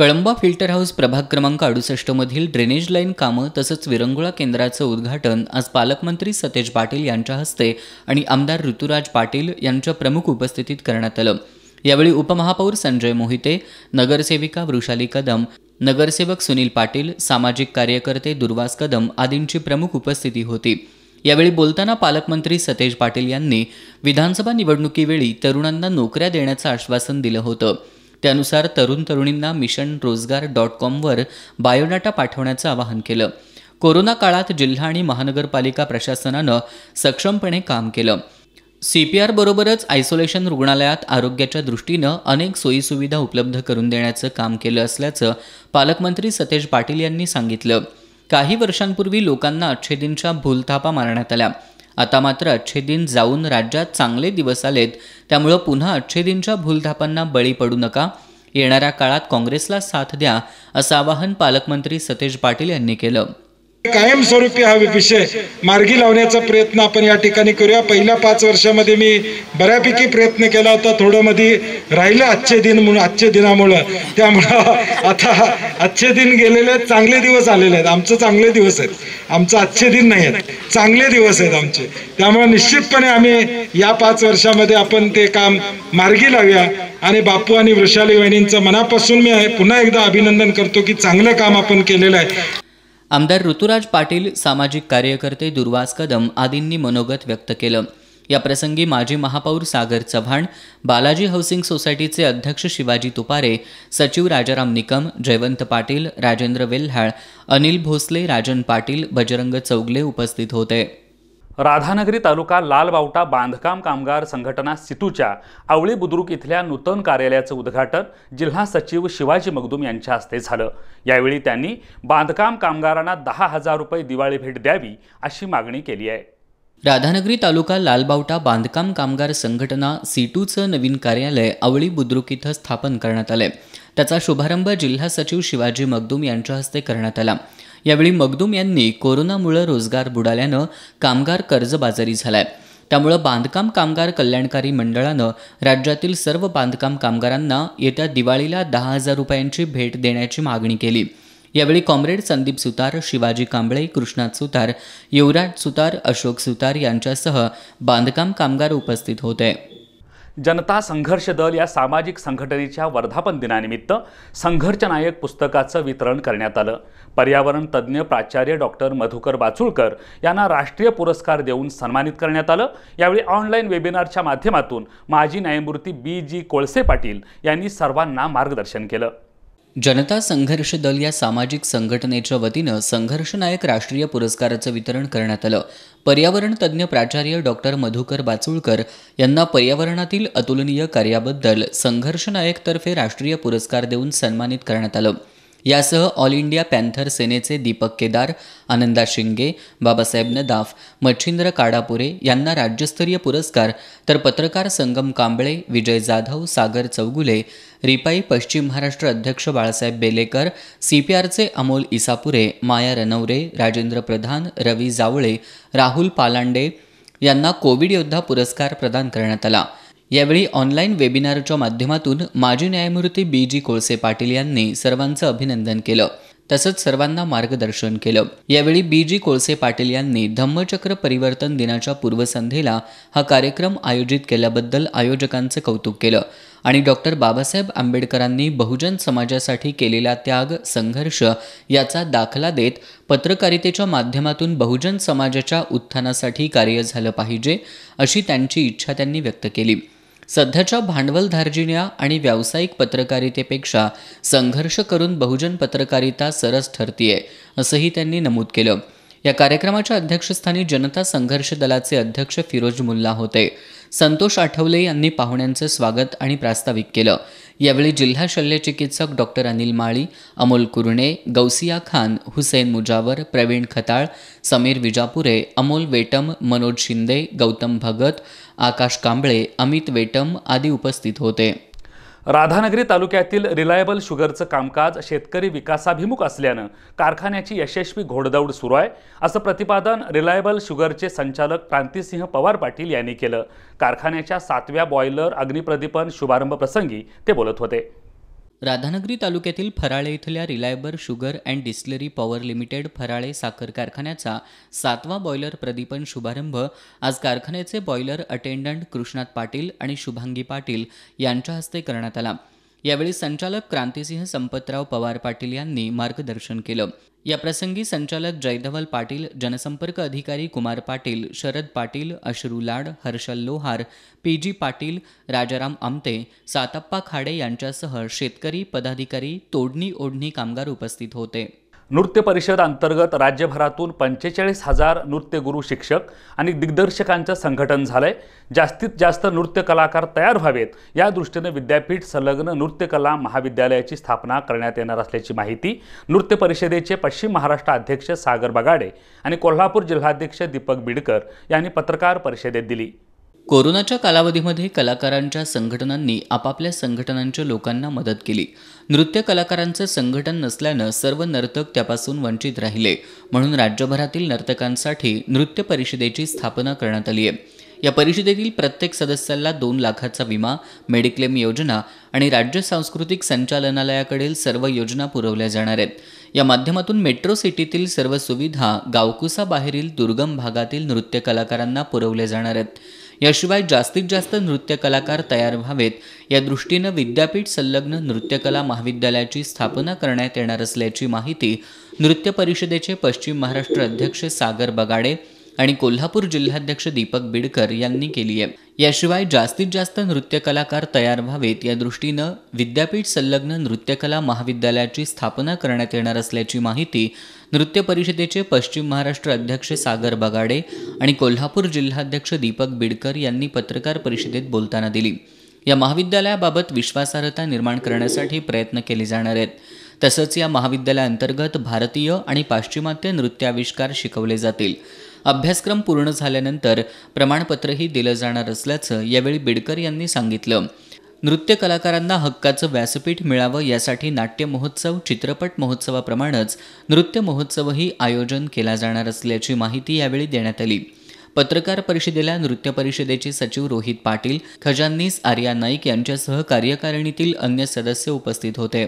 [SPEAKER 2] कळंबा फिल्टर हाऊस प्रभाग क्रमांक अडुसष्टमधील ड्रेनेज लाईन कामं तसंच विरंगुळा केंद्राचं उद्घाटन आज पालकमंत्री सतेज पाटील यांच्या हस्ते आणि आमदार ऋतुराज पाटील यांच्या प्रमुख उपस्थितीत करण्यात आलं यावेळी उपमहापौर संजय मोहिते नगरसेविका वृषाली कदम नगरसेवक सुनील पाटील सामाजिक कार्यकर्ते दुर्वास कदम आदींची प्रमुख उपस्थिती होती यावेळी बोलताना पालकमंत्री सतेज पाटील यांनी विधानसभा निवडणुकीवेळी तरुणांना नोकऱ्या देण्याचं आश्वासन दिलं होतं त्यानुसार तरुण तरुणींना मिशन रोजगार डॉट कॉमवर बायोडाटा पाठवण्याचं आवाहन केलं कोरोना काळात जिल्हा आणि महानगरपालिका प्रशासनानं सक्षमपणे काम केलं सी पी आरबरोबरच आयसोलेशन रुग्णालयात आरोग्याच्या दृष्टीनं अनेक सोयीसुविधा उपलब्ध करून देण्याचं काम केलं असल्याचं पालकमंत्री सतेज पाटील यांनी सांगितलं काही वर्षांपूर्वी लोकांना अच्छे दिनच्या भूलथापा मारण्यात आल्या आता मात्र अच्छे दिन जाऊन राज्यात चांगले दिवस आलेत त्यामुळं पुन्हा अच्छे दिनच्या भूलथापांना बळी पडू नका येणाऱ्या काळात काँग्रेसला साथ द्या असं आवाहन पालकमंत्री सतेज पाटील यांनी केलं
[SPEAKER 5] कायमस्वरूपी हा विषय मार्गी लावण्याचा प्रयत्न आपण या ठिकाणी करूया पहिल्या पाच वर्षामध्ये मी बऱ्यापैकी प्रयत्न केला होता थोडं मध्ये राहिलं आजचे दिन म्हणून आजच्या दिनामुळं त्यामुळं आता आजचे दिन गेलेले आहेत चांगले दिवस आलेले आहेत आमचं चांगले दिवस आहेत आमचं आजचे दिन नाही आहेत चांगले दिवस आहेत आमचे त्यामुळे निश्चितपणे आम्ही या पाच वर्षामध्ये आपण ते काम मार्गी लावूया आणि बापू आणि वृषाली वहिनींचं मनापासून मी पुन्हा एकदा अभिनंदन करतो की चांगलं काम आपण केलेलं आहे आमदार ऋतुराज
[SPEAKER 2] पाटील सामाजिक कार्यकर्ते दुर्वास कदम आदींनी मनोगत व्यक्त केलं या प्रसंगी माजी महापौर सागर चव्हाण बालाजी हाऊसिंग सोसायटीचे अध्यक्ष शिवाजी तुपारे सचिव राजाराम निकम जयवंत पाटील राजेंद्र वेल्हाळ अनिल भोसले राजन पाटील बजरंग चौगले उपस्थित होते
[SPEAKER 1] राधानगरी तालुका लालबावटा बांधकाम कामगार संघटना सितूच्या आवळी बुद्रुक इथल्या नूतन कार्यालयाचं उद्घाटन जिल्हा सचिव शिवाजी मगदूम यांच्या हस्ते झालं यावेळी त्यांनी बांधकाम कामगारांना दहा हजार रुपये दिवाळी भेट द्यावी अशी मागणी केली आहे
[SPEAKER 2] राधानगरी तालुका लालबावटा बांधकाम कामगार संघटना सिटूचं नवीन कार्यालय आवळी बुद्रुक इथं स्थापन करण्यात आलंय त्याचा शुभारंभ जिल्हा सचिव शिवाजी मगदूम यांच्या हस्ते करण्यात आला यावेळी मगदूम यांनी कोरोनामुळे रोजगार बुडाल्यानं कामगार कर्जबाजारी झालाय त्यामुळं बांधकाम कामगार कल्याणकारी मंडळानं राज्यातील सर्व बांधकाम कामगारांना येत्या दिवाळीला दहा हजार रुपयांची भेट देण्याची मागणी केली यावेळी कॉम्रेड संदीप सुतार शिवाजी कांबळे कृष्णा सुतार युवराज सुतार अशोक सुतार यांच्यासह बांधकाम कामगार उपस्थित होते
[SPEAKER 1] जनता संघर्ष दल या सामाजिक संघटनेच्या वर्धापन दिनानिमित्त संघर्षनायक पुस्तकाचं वितरण करण्यात आलं पर्यावरण तज्ज्ञ प्राचार्य डॉक्टर मधुकर बाचुळकर यांना राष्ट्रीय पुरस्कार देऊन सन्मानित करण्यात आलं यावेळी ऑनलाईन वेबिनारच्या माध्यमातून माजी न्यायमूर्ती बी जी कोळसे पाटील यांनी सर्वांना मार्गदर्शन केलं
[SPEAKER 2] जनता संघर्ष दल या सामाजिक संघटनेच्या वतीनं संघर्षनायक राष्ट्रीय पुरस्काराचं वितरण करण्यात आलं पर्यावरण तज्ज्ञ प्राचार्य डॉक्टर मधुकर बाचुळकर यांना पर्यावरणातील अतुलनीय कार्याबद्दल संघर्षनायकतर्फे राष्ट्रीय पुरस्कार देऊन सन्मानित करण्यात आलं यासह ऑल इंडिया पॅन्थर सेनेचे दीपक केदार आनंदा शिंगे बाबासाहेब नदाफ मच्छिंद्र काडापुरे यांना राज्यस्तरीय पुरस्कार तर पत्रकार संगम कांबळे विजय जाधव सागर चौगुले रिपाई पश्चिम महाराष्ट्र अध्यक्ष बाळासाहेब बेलेकर सीपीआरचे अमोल इसापुरे माया रनवरे राजेंद्र प्रधान रवी जावळे राहुल पालांडे यांना कोविड योद्धा पुरस्कार प्रदान करण्यात आला यावेळी ऑनलाईन वेबिनारच्या माध्यमातून माजी न्यायमूर्ती बी जी कोळसे पाटील यांनी सर्वांचं अभिनंदन केलं तसंच सर्वांना मार्गदर्शन केलं यावेळी बी जी कोळसे पाटील यांनी धम्मचक्र परिवर्तन दिनाच्या पूर्वसंध्येला हा कार्यक्रम आयोजित केल्याबद्दल आयोजकांचं कौतुक केलं आणि डॉक्टर बाबासाहेब आंबेडकरांनी बहुजन समाजासाठी केलेला त्याग संघर्ष याचा दाखला देत पत्रकारितेच्या माध्यमातून बहुजन समाजाच्या उत्थानासाठी कार्य झालं पाहिजे अशी त्यांची इच्छा त्यांनी व्यक्त केली सध्याच्या भांडवलधार्जिन्या आणि व्यावसायिक पत्रकारितेपेक्षा संघर्ष करून बहुजन पत्रकारिता सरस ठरतीये असंही त्यांनी नमूद केलं या कार्यक्रमाच्या अध्यक्षस्थानी जनता संघर्ष दलाचे अध्यक्ष फिरोज मुल्ला होते संतोष आठवले यांनी पाहुण्यांचं स्वागत आणि प्रास्ताविक केलं यावेळी जिल्हा शल्यचिकित्सक डॉक्टर अनिल माळी अमोल कुरणे गौसिया खान हुसेन मुजावर प्रवीण खताळ समीर विजापुरे अमोल वेटम मनोज शिंदे गौतम भगत आकाश कांबळे अमित वेटम आदी उपस्थित होते
[SPEAKER 1] राधानगरी तालुक्यातील रिलायबल शुगरचं कामकाज शेतकरी विकासाभिमुख असल्यानं कारखान्याची यशस्वी घोडदौड सुरू आहे असं प्रतिपादन रिलायबल शुगरचे संचालक क्रांतिसिंह पवार पाटील यांनी केलं कारखान्याच्या सातव्या बॉयलर अग्निप्रदीपन शुभारंभ प्रसंगी ते बोलत होते
[SPEAKER 2] राधानगरी तालुक्यातील फराळे इथल्या reliable sugar and distillery power limited Farale साखर कारखान्याचा सातवा बॉयलर प्रदीपन शुभारंभ आज कारखान्याचे बॉयलर अटेंडंट कृष्णात पाटील आणि शुभांगी पाटील यांच्या हस्ते करण्यात आला यावेळी संचालक क्रांतिसिंह संपतराव पवार पाटील यांनी मार्गदर्शन केलं या प्रसंगी संचालक जयधवल पाटील जनसंपर्क अधिकारी कुमार पाटील शरद पाटील अश्रू लाड हर्षल लोहार पी जी पाटील राजाराम आमते सातप्पा खाडे यांच्यासह शेतकरी पदाधिकारी
[SPEAKER 1] तोडणी ओढणी कामगार उपस्थित होते नृत्य परिषद अंतर्गत राज्यभरातून पंचेचाळीस हजार नृत्यगुरु शिक्षक आणि दिग्दर्शकांचं संघटन झालं आहे जास्तीत जास्त नृत्य कलाकार तयार व्हावेत या दृष्टीनं विद्यापीठ संलग्न नृत्यकला महाविद्यालयाची स्थापना करण्यात येणार असल्याची माहिती नृत्य परिषदेचे पश्चिम महाराष्ट्र अध्यक्ष सागर बगाडे आणि कोल्हापूर जिल्हाध्यक्ष दीपक बिडकर यांनी पत्रकार परिषदेत दिली
[SPEAKER 2] कोरोनाच्या कालावधीमध्ये कलाकारांच्या संघटनांनी आपापल्या संघटनांच्या लोकांना मदत केली नृत्य कलाकारांचं संघटन नसल्यानं सर्व नर्तक त्यापासून वंचित राहिले म्हणून राज्यभरातील नर्तकांसाठी नृत्य परिषदेची स्थापना करण्यात आली आहे या परिषदेतील प्रत्येक सदस्याला दोन लाखाचा विमा मेडिक्लेम योजना आणि राज्य सांस्कृतिक संचालनालयाकडील सर्व योजना पुरवल्या जाणार आहेत या माध्यमातून मेट्रो सिटीतील सर्व सुविधा गावकुसाबाहेरील दुर्गम भागातील नृत्य कलाकारांना पुरवल्या जाणार आहेत याशिवाय जास्तीत जास्त नृत्य कलाकार तयार व्हावेत या दृष्टीनं विद्यापीठ संलग्न नृत्यकला महाविद्यालयाची स्थापना करण्यात येणार असल्याची माहिती नृत्य परिषदेचे पश्चिम महाराष्ट्र अध्यक्ष सागर बगाडे आणि कोल्हापूर जिल्हाध्यक्ष दीपक बिडकर यांनी केली आहे याशिवाय जास्तीत जास्त नृत्य कलाकार तयार व्हावेत या दृष्टीनं विद्यापीठ संलग्न नृत्यकला महाविद्यालयाची स्थापना करण्यात येणार असल्याची माहिती नृत्य परिषदेचे पश्चिम महाराष्ट्र अध्यक्ष सागर बगाडे आणि कोल्हापूर जिल्हाध्यक्ष दीपक बिडकर यांनी पत्रकार परिषदेत बोलताना दिली या महाविद्यालयाबाबत विश्वासार्हता निर्माण करण्यासाठी प्रयत्न केले जाणार आहेत तसंच या महाविद्यालयाअंतर्गत भारतीय आणि पाश्चिमात्य नृत्याविष्कार शिकवले जातील अभ्यासक्रम पूर्ण झाल्यानंतर प्रमाणपत्रही दिलं जाणार असल्याचं यावेळी बिडकर यांनी सांगितलं नृत्य कलाकारांना हक्काचं व्यासपीठ मिळावं यासाठी नाट्य महोत्सव चित्रपट महोत्सवाप्रमाणेच नृत्य महोत्सवही आयोजन केला जाणार असल्याची माहिती यावेळी देण्यात आली पत्रकार परिषदेला नृत्य परिषदेचे सचिव रोहित पाटील खजान्नीस आर्या नाईक यांच्यासह कार्यकारिणीतील अन्य सदस्य उपस्थित होते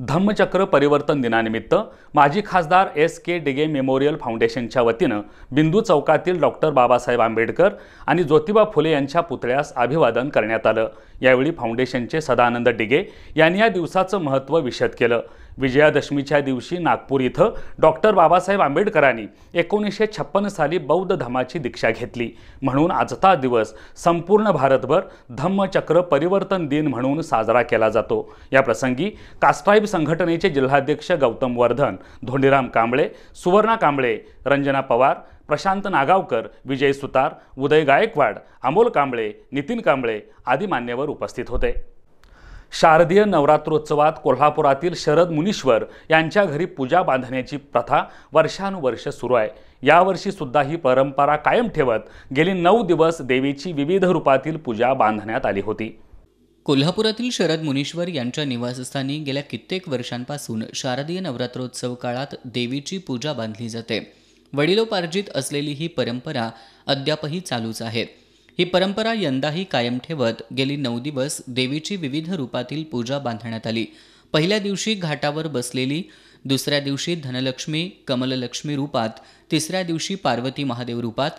[SPEAKER 1] धम्मचक्र परिवर्तन दिनानिमित्त माजी खासदार एस के डिगे मेमोरियल फाउंडेशनच्या वतीनं बिंदू चौकातील डॉक्टर बाबासाहेब आंबेडकर आणि ज्योतिबा फुले यांच्या पुतळ्यास अभिवादन करण्यात आलं यावेळी फाउंडेशनचे सदानंद डिगे यांनी या दिवसाचं महत्त्व विशद केलं विजयादशमीच्या दिवशी नागपूर इथं डॉक्टर बाबासाहेब आंबेडकरांनी एकोणीसशे छप्पन साली बौद्ध धमाची दीक्षा घेतली म्हणून आजचा दिवस संपूर्ण भारतभर धम्मचक्र परिवर्तन दिन म्हणून साजरा केला जातो या प्रसंगी कास्ट्राईब संघटनेचे जिल्हाध्यक्ष गौतम वर्धन धोंडीराम कांबळे सुवर्णा कांबळे रंजना पवार प्रशांत नागावकर विजय सुतार उदय गायकवाड अमोल कांबळे नितीन कांबळे आदी मान्यवर उपस्थित होते शारदीय नवरात्रोत्सवात कोल्हापुरातील शरद मुनीश्वर यांच्या घरी पूजा बांधण्याची प्रथा वर्षानुवर्ष सुरू आहे यावर्षीसुद्धा सुद्धा ही परंपरा कायम ठेवत गेली नऊ दिवस देवीची विविध रूपातील पूजा बांधण्यात आली होती कोल्हापुरातील शरद मुनीश्वर यांच्या निवासस्थानी गेल्या कित्येक
[SPEAKER 2] वर्षांपासून शारदीय नवरात्रोत्सव काळात देवीची पूजा बांधली जाते वडिलोपार्जित असलेली ही परंपरा अद्यापही चालूच आहे ही परंपरा यंदाही कायम ठेवत गेली नऊ दिवस देवीची विविध रूपातील पूजा बांधण्यात आली पहिल्या दिवशी घाटावर बसलेली दुसऱ्या दिवशी धनलक्ष्मी कमललक्ष्मी रूपात तिसऱ्या दिवशी पार्वती महादेव रूपात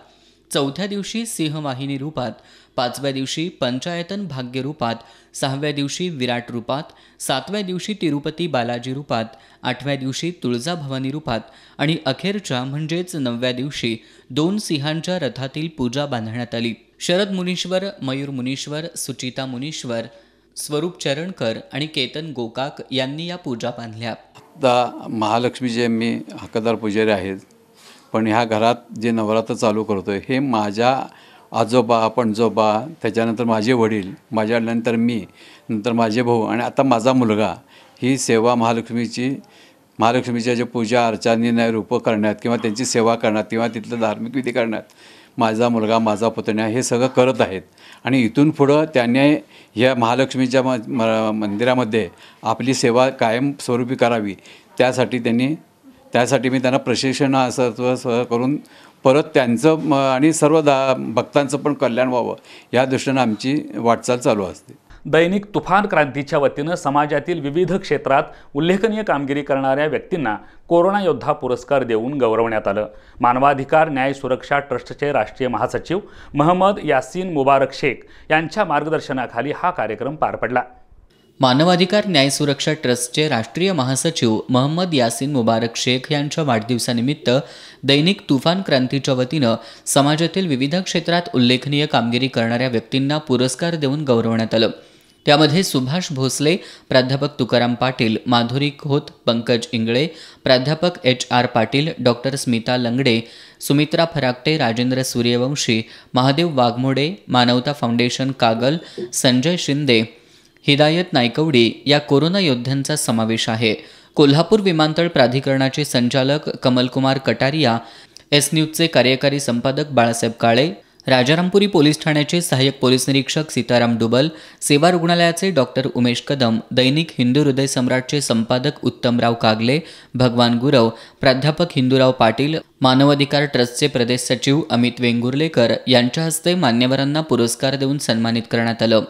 [SPEAKER 2] चौथ्या दिवशी सिंहवाहिनी रूपात पाचव्या दिवशी पंचायतन भाग्य रूपात सहाव्या दिवशी विराट रूपात सातव्या दिवशी तिरुपती बालाजी रूपात आठव्या दिवशी तुळजाभवानी रूपात आणि अखेरच्या म्हणजेच नवव्या दिवशी दोन सिंहांच्या रथातील पूजा बांधण्यात आली शरद मुनीश्वर मयूर मुनीश्वर सुचिता मुनीश्वर स्वरूप चरणकर आणि केतन गोकाक यांनी या पूजा बांधल्या
[SPEAKER 1] आता महालक्ष्मीचे मी हक्कदार पुजारी आहेत पण
[SPEAKER 4] ह्या घरात जे नवरात्र चालू करतो आहे हे माझ्या आजोबा पणजोबा त्याच्यानंतर
[SPEAKER 1] माझे वडील माझ्या वडिलांनंतर मी नंतर माझे भाऊ आणि आता माझा मुलगा ही सेवा महालक्ष्मीची महालक्ष्मीच्या जे पूजा अर्चानी रूपं करण्यात किंवा त्यांची सेवा करण्यात किंवा तिथलं धार्मिक विधी करण्यात माझा मुलगा माझा पुतण्या हे सगळं करत आहेत आणि इथून पुढं त्याने या महालक्ष्मीच्या म मंदिरामध्ये आपली सेवा कायमस्वरूपी करावी त्यासाठी त्यांनी त्यासाठी मी त्यांना प्रशिक्षण असं
[SPEAKER 4] करून परत त्यांचं आणि सर्व दा भक्तांचं पण कल्याण व्हावं या दृष्टीनं
[SPEAKER 1] आमची वाटचाल चालू असते दैनिक तुफान क्रांतीच्या वतीनं समाजातील विविध क्षेत्रात उल्लेखनीय कामगिरी करणाऱ्या व्यक्तींना कोरोना योद्धा पुरस्कार देऊन गौरवण्यात आलं मानवाधिकार न्याय सुरक्षा ट्रस्टचे राष्ट्रीय महासचिव महम्मद यासीन मुबारक शेख यांच्या मार्गदर्शनाखाली हा कार्यक्रम पार पडला
[SPEAKER 2] मानवाधिकार न्याय सुरक्षा ट्रस्टचे राष्ट्रीय महासचिव महम्मद यासीन मुबारक शेख यांच्या वाढदिवसानिमित्त दैनिक तुफान क्रांतीच्या वतीनं समाजातील विविध क्षेत्रात उल्लेखनीय कामगिरी करणाऱ्या व्यक्तींना पुरस्कार देऊन गौरवण्यात आलं त्यामध्ये सुभाष भोसले प्राध्यापक तुकाराम पाटील माधुरी खोत पंकज इंगळे प्राध्यापक H R Patil doctor Smita Langade Sumitra Farakate Rajendra Suryavanshi Mahadev Waghmode Manavta foundation Kagal Sanjay Shinde Hidayat Naikwadi या कोरोना योद्ध्यांचा समावेश आहे कोल्हापूर विमानतळ प्राधिकरणाचे संचालक कमलकुमार कटारिया एस न्यूजचे कार्यकारी संपादक बाळासाहेब काळे राजारामपुरी पोलीस ठाण्याचे सहाय्यक पोलीस निरीक्षक सीताराम डुबल सेवा रुग्णालयाचे डॉक्टर उमेश कदम दैनिक हिंदू हृदय सम्राटचे संपादक उत्तमराव कागले भगवान गुरव प्राध्यापक हिंदूराव पाटील मानवाधिकार ट्रस्टचे प्रदेश सचिव अमित वेंगुर्लेकर यांच्या हस्ते मान्यवरांना पुरस्कार देऊन सन्मानित करण्यात आलं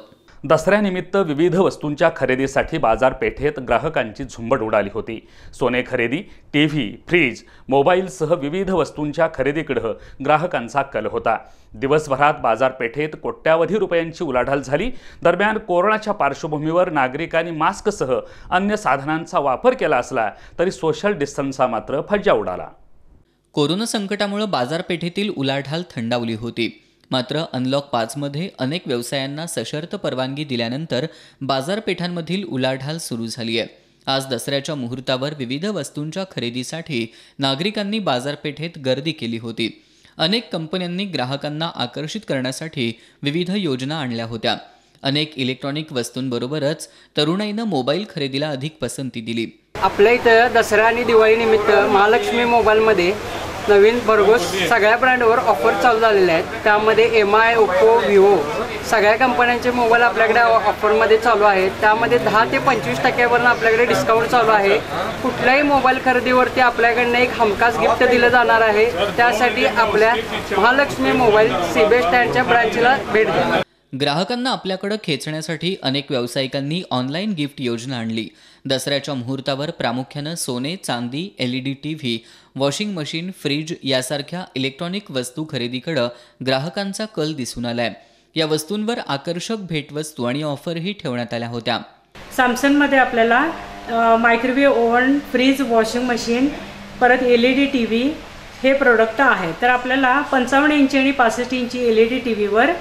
[SPEAKER 1] दसऱ्यानिमित्त विविध वस्तूंच्या खरेदीसाठी बाजारपेठेत ग्राहकांची झुंबड उडाली होती सोने खरेदी टी व्ही फ्रीज मोबाईलसह विविध वस्तूंच्या खरेदीकडं ग्राहकांचा कल होता दिवसभरात बाजारपेठेत कोट्यावधी रुपयांची उलाढाल झाली दरम्यान कोरोनाच्या पार्श्वभूमीवर नागरिकांनी मास्कसह अन्य साधनांचा वापर केला असला तरी सोशल डिस्टन्सचा मात्र फज्जा उडाला कोरोना संकटामुळे
[SPEAKER 2] बाजारपेठेतील उलाढाल थंडावली होती मात्र अनलॉक पाचमध्ये अनेक व्यवसायांना सशर्त परवानगी दिल्यानंतर बाजारपेठांमधील उलाढाल सुरू झाली आहे आज दसऱ्याच्या मुहूर्तावर विविध वस्तूंच्या खरेदीसाठी नागरिकांनी बाजारपेठेत गर्दी केली होती अनेक कंपन्यांनी ग्राहकांना आकर्षित करण्यासाठी विविध योजना आणल्या होत्या अनेक इलेक्ट्रॉनिक वस्तूंबरोबरच तरुणाईनं मोबाईल खरेदीला अधिक पसंती दिली आपल्या इथं दसरा आणि दिवाळीनिमित्त महालक्ष्मी मोबाईलमध्ये नवीन भरघोस सगळ्या ब्रँडवर ऑफर चालू झालेल्या आहेत त्यामध्ये एम आय ओप्पो विवो सगळ्या कंपन्यांचे मोबाईल आपल्याकडे ऑफरमध्ये चालू आहेत त्यामध्ये दहा ते पंचवीस टक्क्यावरनं आपल्याकडे डिस्काउंट चालू आहे कुठल्याही मोबाईल खरेदीवरती आपल्याकडनं एक हमखास गिफ्ट दिलं जाणार आहे
[SPEAKER 4] त्यासाठी आपल्या महालक्ष्मी मोबाईल सीबे स्टँडच्या ब्रँचला भेट द्या
[SPEAKER 2] ग्राहकांना आपल्याकडे खेचण्यासाठी अनेक व्यावसायिकांनी ऑनलाईन गिफ्ट योजना आणली दसऱ्याच्या मुहूर्तावर प्रामुख्यानं सोने चांदी D T V washing machine fridge यासारख्या इलेक्ट्रॉनिक वस्तू खरेदीकडं ग्राहकांचा कल दिसून आलाय या वस्तूंवर आकर्षक भेटवस्तू आणि ऑफरही ठेवण्यात आल्या होत्या सॅमसंगमध्ये आपल्याला microwave oven fridge washing machine परत L E D T V हे प्रोडक्ट आहे तर आपल्याला पंचावन्न इंची आणि पासष्ट इंची एल ई डी टी व्हीवर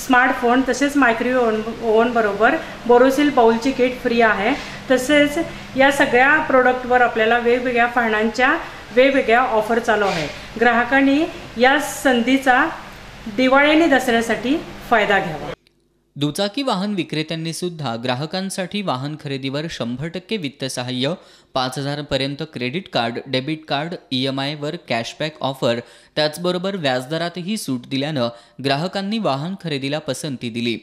[SPEAKER 2] स्मार्टफोन तसेच मायक्रोवेव्ह ओव्हन बरोबर बोरोसिल बाऊलची किट फ्री आहे तसेच या सगळ्या प्रोडक्टवर आपल्याला वेगवेगळ्या फायनांच्या वेगवेगळ्या ऑफर चालू आहे ग्राहकांनी या संधीचा दिवाळी आणि दसऱ्यासाठी फायदा घ्यावा दुचाकी वाहन विक्रेत्यांनी सुद्धा ग्राहकांसाठी वाहन खरेदीवर शंभर टक्के वित्तसहाय्य पाच हजारपर्यंत credit card debit card E M आयवर कॅशबॅक ऑफर त्याचबरोबर व्याजदरातही सूट दिल्यानं ग्राहकांनी वाहन खरेदीला पसंती दिली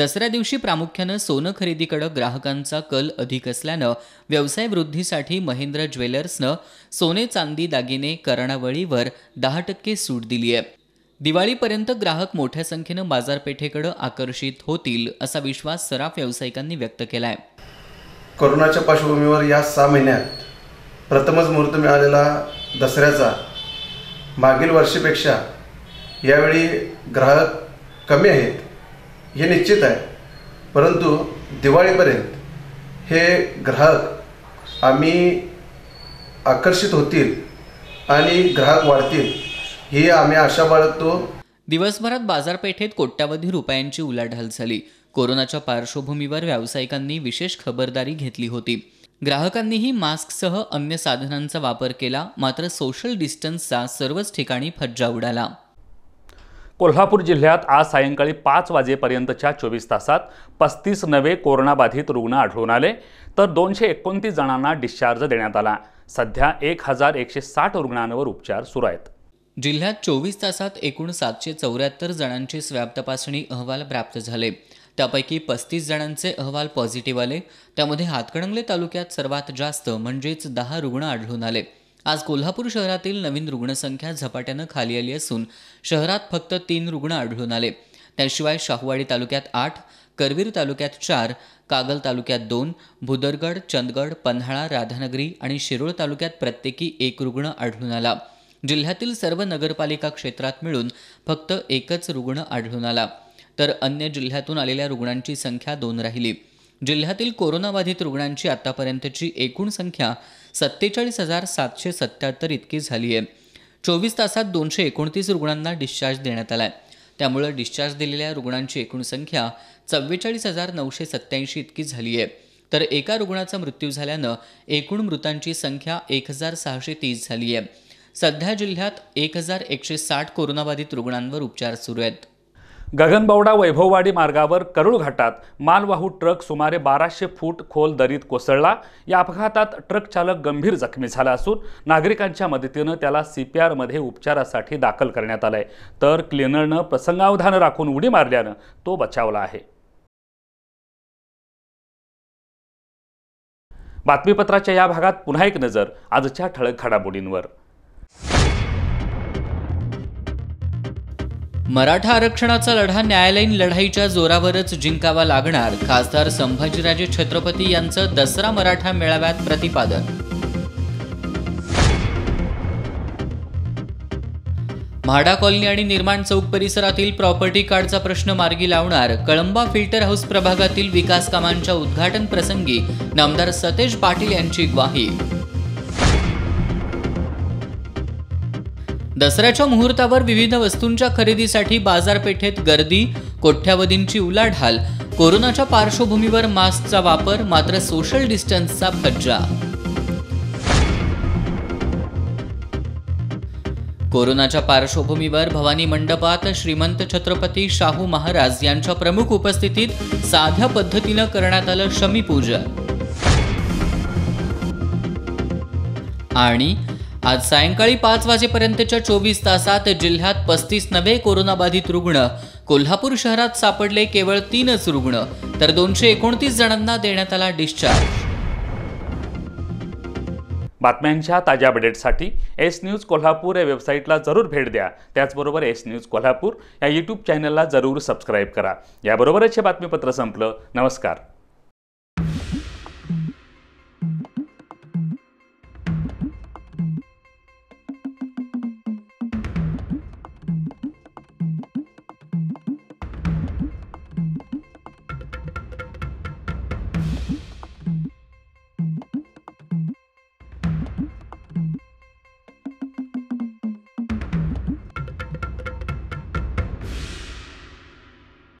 [SPEAKER 2] दसऱ्या दिवशी प्रामुख्यानं सोनं खरेदीकडे ग्राहकांचा कल अधिक असल्यानं व्यवसाय वृद्धीसाठी महेंद्र ज्वेलर्सनं सोने चांदी दागिने करणावळीवर दहा टक्के सूट दिली आहे दिवाळीपर्यंत ग्राहक मोठ्या संख्येनं बाजारपेठेकडे आकर्षित होतील असा विश्वास सराफ व्यावसायिकांनी व्यक्त केला आहे
[SPEAKER 4] कोरोनाच्या पार्श्वभूमीवर या सहा महिन्यात प्रथमच मुहूर्त मिळालेला दसऱ्याचा मागील वर्षीपेक्षा यावेळी ग्राहक कमी आहेत हे निश्चित आहे परंतु दिवाळीपर्यंत हे ग्राहक आम्ही आकर्षित होतील आणि ग्राहक वाढतील हे आम्ही आशा बाळगतो
[SPEAKER 2] दिवसभरात बाजारपेठेत कोट्यावधी रुपयांची उलाढाल झाली कोरोनाच्या पार्श्वभूमीवर व्यावसायिकांनी विशेष खबरदारी घेतली होती ग्राहकांनीही मास्कसह अन्य साधनांचा वापर केला मात्र सोशल डिस्टन्सचा सर्वच
[SPEAKER 1] ठिकाणी फज्जा उडाला कोल्हापूर जिल्ह्यात आज सायंकाळी पाच वाजेपर्यंतच्या चोवीस तासात पस्तीस नवे कोरोनाबाधित रुग्ण आढळून आले तर दोनशे एकोणतीस जणांना डिस्चार्ज देण्यात आला सध्या एक हजार एकशे साठ रुग्णांवर उपचार सुरू आहेत
[SPEAKER 2] जिल्ह्यात चोवीस तासात एकूण सातशे चौऱ्याहत्तर जणांची स्वॅब तपासणी अहवाल प्राप्त झाले त्यापैकी पस्तीस जणांचे अहवाल पॉझिटिव्ह आले त्यामध्ये हातकणंगले तालुक्यात सर्वात जास्त म्हणजेच दहा रुग्ण आढळून आले आज कोल्हापूर शहरातील नवीन रुग्णसंख्या झपाट्यानं खाली आली असून शहरात फक्त तीन रुग्ण आढळून आले त्याशिवाय शाहूवाडी तालुक्यात आठ करवीर तालुक्यात चार कागल तालुक्यात दोन भुदरगड चंदगड पन्हाळा राधानगरी आणि शिरोळ तालुक्यात प्रत्येकी एक रुग्ण आढळून आला जिल्ह्यातील सर्व नगरपालिका क्षेत्रात मिळून फक्त एकच रुग्ण आढळून आला तर अन्य जिल्ह्यातून आलेल्या रुग्णांची संख्या दोन राहिली जिल्ह्यातील कोरोनाबाधित रुग्णांची आतापर्यंतची एकूण संख्या सत्तेचाळीस हजार सातशे सत्याहत्तर इतकी झाली आहे चोवीस तासात दोनशे एकोणतीस रुग्णांना डिस्चार्ज देण्यात आला आहे त्यामुळे डिस्चार्ज दिलेल्या रुग्णांची एकूण संख्या चव्वेचाळीस हजार नऊशे सत्याऐंशी इतकी झाली आहे तर एका रुग्णाचा मृत्यू झाल्यानं एकूण मृतांची संख्या एक हजार सहाशे तीस झाली आहे सध्या जिल्ह्यात
[SPEAKER 1] एक हजार एकशे साठ कोरोनाबाधित रुग्णांवर उपचार सुरू आहेत गगनबावडा वैभववाडी मार्गावर करुळ घाटात मालवाहू ट्रक सुमारे बाराशे फूट खोल दरीत कोसळला या अपघातात ट्रक चालक गंभीर जखमी झाला असून नागरिकांच्या मदतीनं त्याला सी पी आरमध्ये उपचारासाठी दाखल करण्यात आलंय तर क्लिनरनं प्रसंगावधान राखून उडी मारल्यानं तो बचावला आहे बातमीपत्राच्या या भागात पुन्हा एक नजर आजच्या ठळक घडामोडींवर मराठा आरक्षणाचा लढा न्यायालयीन लढाईच्या
[SPEAKER 2] जोरावरच जिंकावा लागणार खासदार संभाजीराजे छत्रपती यांचं दसरा मराठा मेळाव्यात प्रतिपादन म्हाडा कॉलनी आणि निर्माण चौक परिसरातील प्रॉपर्टी कार्डचा प्रश्न मार्गी लावणार कळंबा फिल्टर हाऊस प्रभागातील विकास कामांच्या उद्घाटन प्रसंगी नामदार सतेज पाटील यांची ग्वाही दसऱ्याच्या मुहूर्तावर विविध वस्तूंच्या खरेदीसाठी बाजारपेठेत गर्दी कोठ्यावधींची उलाढाल कोरोनाच्या पार्श्वभूमीवर मास्कचा वापर मात्र सोशल डिस्टन्सचा फज्जा कोरोनाच्या पार्श्वभूमीवर भवानी मंडपात श्रीमंत छत्रपती शाहू महाराज यांच्या प्रमुख उपस्थितीत साध्या पद्धतीनं करण्यात आलं शमीपूजन आणि आज सायंकाळी पाच वाजेपर्यंतच्या चोवीस तासात जिल्ह्यात पस्तीस नवे कोरोनाबाधित रुग्ण कोल्हापूर शहरात सापडले
[SPEAKER 1] केवळ तीनच रुग्ण तर दोनशे एकोणतीस जणांना देण्यात आला डिस्चार्ज बातम्यांच्या ताज्या अपडेटसाठी एस न्यूज कोल्हापूर या वेबसाईटला जरूर भेट द्या त्याचबरोबर एस न्यूज कोल्हापूर या यूट्यूब चॅनलला जरूर सबस्क्राईब करा याबरोबरच हे बातमीपत्र संपलं नमस्कार